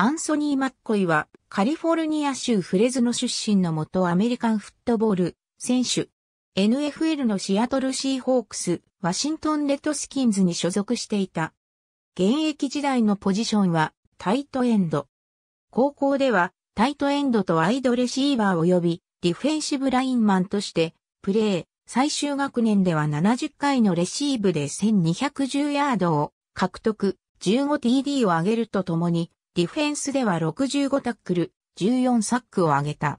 アンソニー・マッコイはカリフォルニア州フレズノ出身の元アメリカンフットボール選手。NFL のシアトルシーホークス、ワシントンレッドスキンズに所属していた。現役時代のポジションはタイトエンド。高校ではタイトエンドとワイドレシーバー及びディフェンシブラインマンとしてプレー。最終学年では70回のレシーブで1210ヤードを獲得、15TD を上げるとともにディフェンスでは65タックル、14サックを挙げた。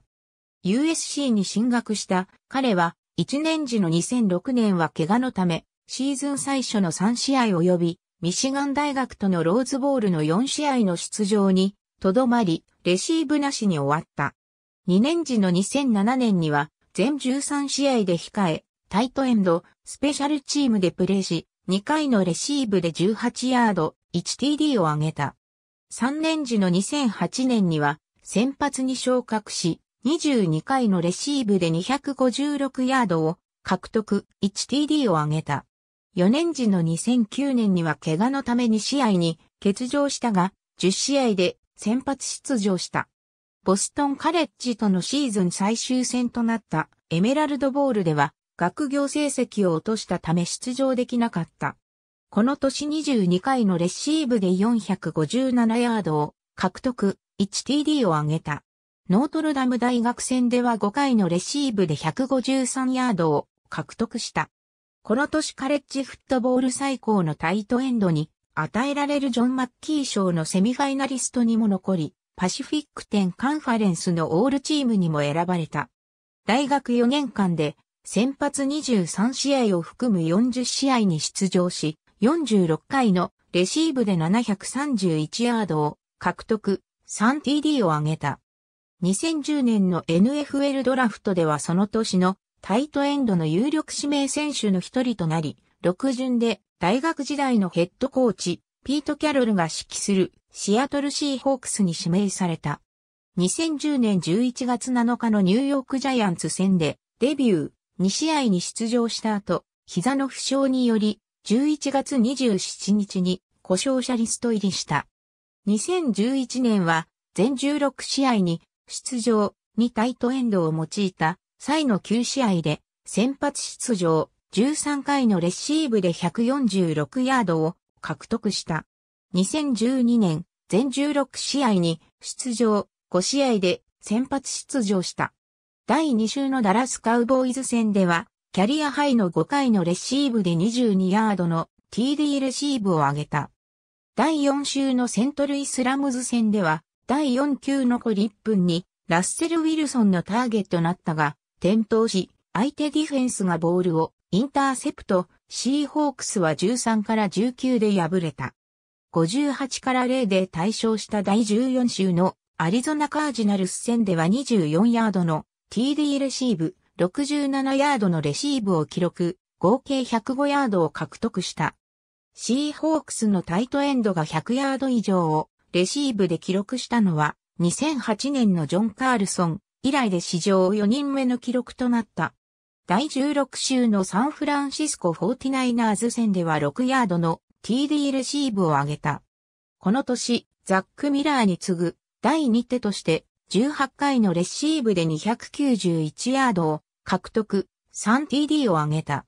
USC に進学した彼は1年時の2006年は怪我のためシーズン最初の3試合及びミシガン大学とのローズボールの4試合の出場にとどまりレシーブなしに終わった。2年時の2007年には全13試合で控えタイトエンドスペシャルチームでプレーし2回のレシーブで18ヤード 1TD を挙げた。3年時の2008年には先発に昇格し、22回のレシーブで256ヤードを獲得 1TD を挙げた。4年時の2009年には怪我のため2試合に欠場したが、10試合で先発出場した。ボストンカレッジとのシーズン最終戦となったエメラルドボールでは、学業成績を落としたため出場できなかった。この年22回のレシーブで457ヤードを獲得、1TD を挙げた。ノートルダム大学戦では5回のレシーブで153ヤードを獲得した。この年カレッジフットボール最高のタイトエンドに与えられるジョン・マッキー賞のセミファイナリストにも残り、パシフィック10カンファレンスのオールチームにも選ばれた。大学4年間で先発23試合を含む40試合に出場し、46回のレシーブで731ヤードを獲得、3TD を挙げた。2010年の NFL ドラフトではその年のタイトエンドの有力指名選手の一人となり、6巡で大学時代のヘッドコーチ、ピート・キャロルが指揮するシアトルシーホークスに指名された。2010年11月7日のニューヨークジャイアンツ戦でデビュー2試合に出場した後、膝の負傷により11月27日に故障者リスト入りした。2011年は全16試合に出場2タイトエンドを用いた際の9試合で先発出場13回のレシーブで146ヤードを獲得した。2012年全16試合に出場5試合で先発出場した。第2週のダラスカウボーイズ戦ではキャリアハイの5回のレシーブで22ヤードの TD レシーブを上げた。第4週のセントルイスラムズ戦では、第4球残り1分に、ラッセル・ウィルソンのターゲットなったが、転倒し、相手ディフェンスがボールをインターセプト、シーホークスは13から19で敗れた。58から0で対勝した第14週のアリゾナカージナルス戦では24ヤードの TD レシーブ67ヤードのレシーブを記録、合計105ヤードを獲得した。シーホークスのタイトエンドが100ヤード以上をレシーブで記録したのは2008年のジョン・カールソン以来で史上4人目の記録となった。第16週のサンフランシスコ 49ers 戦では6ヤードの TD レシーブを上げた。この年、ザック・ミラーに次ぐ第2手として18回のレシーブで291ヤードを獲得 3TD を挙げた。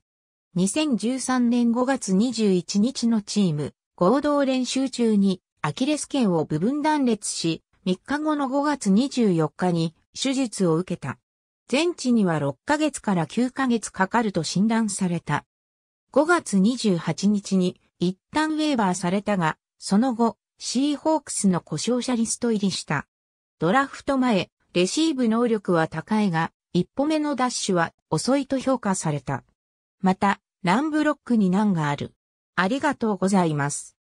2013年5月21日のチーム合同練習中にアキレス腱を部分断裂し、3日後の5月24日に手術を受けた。全治には6ヶ月から9ヶ月かかると診断された。5月28日に一旦ウェーバーされたが、その後、シーホークスの故障者リスト入りした。ドラフト前、レシーブ能力は高いが、一歩目のダッシュは遅いと評価された。また、ランブロックに難がある。ありがとうございます。